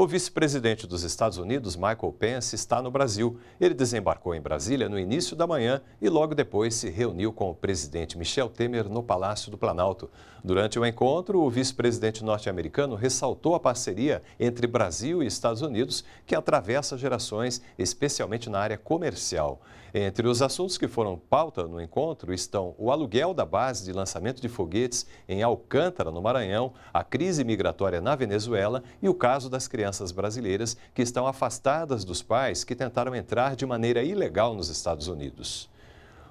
O vice-presidente dos Estados Unidos, Michael Pence, está no Brasil. Ele desembarcou em Brasília no início da manhã e logo depois se reuniu com o presidente Michel Temer no Palácio do Planalto. Durante o encontro, o vice-presidente norte-americano ressaltou a parceria entre Brasil e Estados Unidos, que atravessa gerações, especialmente na área comercial. Entre os assuntos que foram pauta no encontro estão o aluguel da base de lançamento de foguetes em Alcântara, no Maranhão, a crise migratória na Venezuela e o caso das crianças crianças brasileiras que estão afastadas dos pais que tentaram entrar de maneira ilegal nos Estados Unidos.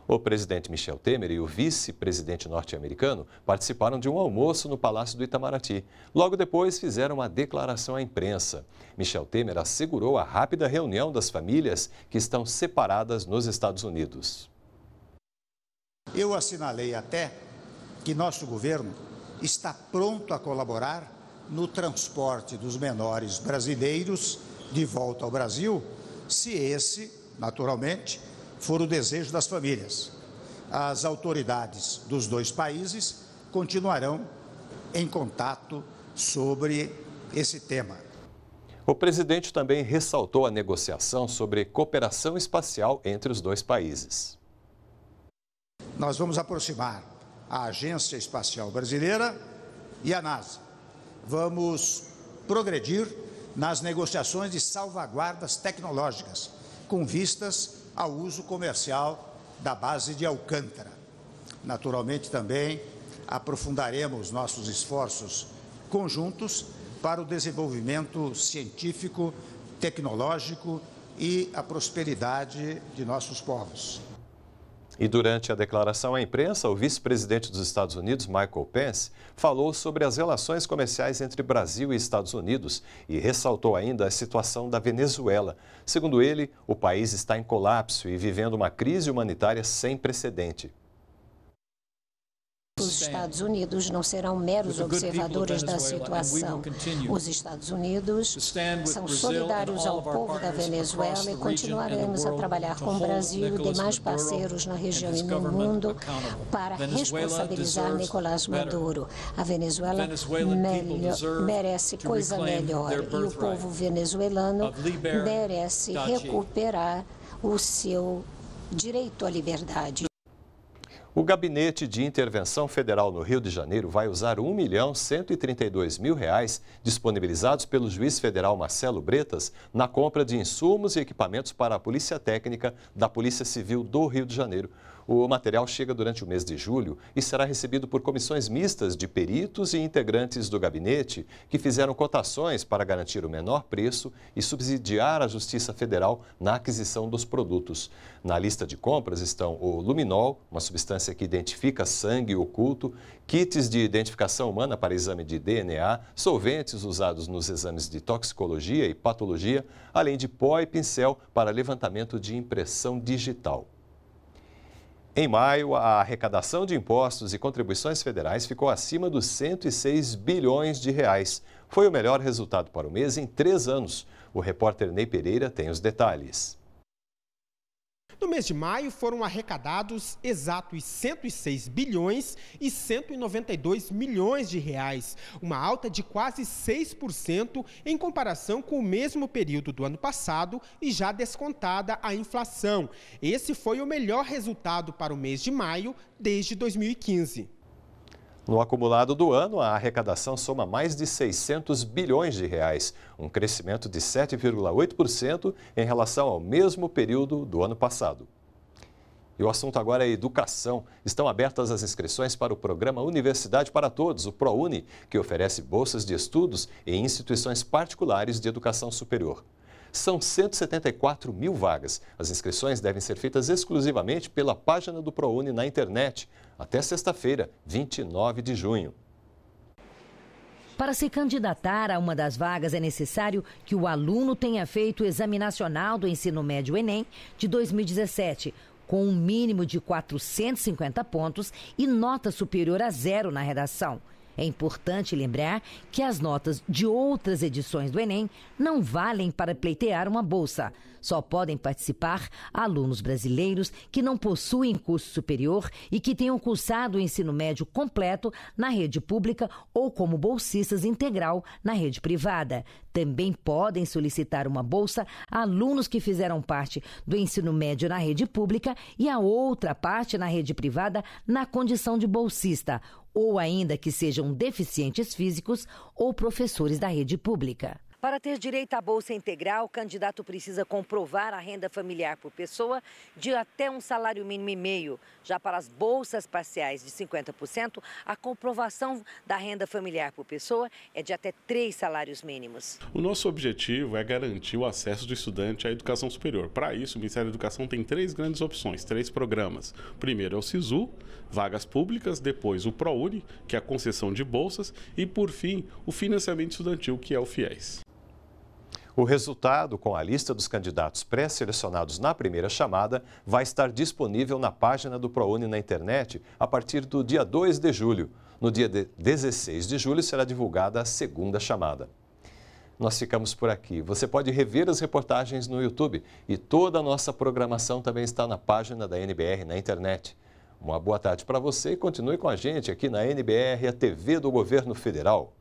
O presidente Michel Temer e o vice-presidente norte-americano participaram de um almoço no Palácio do Itamaraty. Logo depois, fizeram uma declaração à imprensa. Michel Temer assegurou a rápida reunião das famílias que estão separadas nos Estados Unidos. Eu assinalei até que nosso governo está pronto a colaborar no transporte dos menores brasileiros de volta ao Brasil, se esse, naturalmente, for o desejo das famílias. As autoridades dos dois países continuarão em contato sobre esse tema. O presidente também ressaltou a negociação sobre cooperação espacial entre os dois países. Nós vamos aproximar a Agência Espacial Brasileira e a NASA vamos progredir nas negociações de salvaguardas tecnológicas, com vistas ao uso comercial da base de Alcântara. Naturalmente, também aprofundaremos nossos esforços conjuntos para o desenvolvimento científico, tecnológico e a prosperidade de nossos povos. E durante a declaração à imprensa, o vice-presidente dos Estados Unidos, Michael Pence, falou sobre as relações comerciais entre Brasil e Estados Unidos e ressaltou ainda a situação da Venezuela. Segundo ele, o país está em colapso e vivendo uma crise humanitária sem precedente os Estados Unidos não serão meros observadores da situação. Os Estados Unidos são solidários ao povo da Venezuela e continuaremos a trabalhar com o Brasil e demais parceiros na região e no mundo para responsabilizar Nicolás Maduro. A Venezuela merece coisa melhor e o povo venezuelano merece recuperar o seu direito à liberdade. O Gabinete de Intervenção Federal no Rio de Janeiro vai usar R$ 1 mil reais disponibilizados pelo juiz federal Marcelo Bretas na compra de insumos e equipamentos para a Polícia Técnica da Polícia Civil do Rio de Janeiro. O material chega durante o mês de julho e será recebido por comissões mistas de peritos e integrantes do gabinete que fizeram cotações para garantir o menor preço e subsidiar a Justiça Federal na aquisição dos produtos. Na lista de compras estão o luminol, uma substância que identifica sangue oculto, kits de identificação humana para exame de DNA, solventes usados nos exames de toxicologia e patologia, além de pó e pincel para levantamento de impressão digital. Em maio, a arrecadação de impostos e contribuições federais ficou acima dos 106 bilhões de reais. Foi o melhor resultado para o mês em três anos. O repórter Ney Pereira tem os detalhes. No mês de maio foram arrecadados exatos 106 bilhões e 192 milhões de reais, uma alta de quase 6% em comparação com o mesmo período do ano passado e já descontada a inflação. Esse foi o melhor resultado para o mês de maio desde 2015. No acumulado do ano, a arrecadação soma mais de 600 bilhões de reais, um crescimento de 7,8% em relação ao mesmo período do ano passado. E o assunto agora é educação. Estão abertas as inscrições para o programa Universidade para Todos, o ProUni, que oferece bolsas de estudos em instituições particulares de educação superior são 174 mil vagas. As inscrições devem ser feitas exclusivamente pela página do ProUni na internet, até sexta-feira, 29 de junho. Para se candidatar a uma das vagas é necessário que o aluno tenha feito o Exame Nacional do Ensino Médio Enem de 2017, com um mínimo de 450 pontos e nota superior a zero na redação. É importante lembrar que as notas de outras edições do Enem não valem para pleitear uma bolsa. Só podem participar alunos brasileiros que não possuem curso superior e que tenham cursado o ensino médio completo na rede pública ou como bolsistas integral na rede privada. Também podem solicitar uma bolsa alunos que fizeram parte do ensino médio na rede pública e a outra parte na rede privada na condição de bolsista ou ainda que sejam deficientes físicos ou professores da rede pública. Para ter direito à bolsa integral, o candidato precisa comprovar a renda familiar por pessoa de até um salário mínimo e meio. Já para as bolsas parciais de 50%, a comprovação da renda familiar por pessoa é de até três salários mínimos. O nosso objetivo é garantir o acesso do estudante à educação superior. Para isso, o Ministério da Educação tem três grandes opções, três programas. primeiro é o SISU, vagas públicas, depois o ProUni, que é a concessão de bolsas, e por fim, o financiamento estudantil, que é o FIES. O resultado, com a lista dos candidatos pré-selecionados na primeira chamada, vai estar disponível na página do ProUni na internet a partir do dia 2 de julho. No dia de 16 de julho será divulgada a segunda chamada. Nós ficamos por aqui. Você pode rever as reportagens no YouTube e toda a nossa programação também está na página da NBR na internet. Uma boa tarde para você e continue com a gente aqui na NBR, a TV do Governo Federal.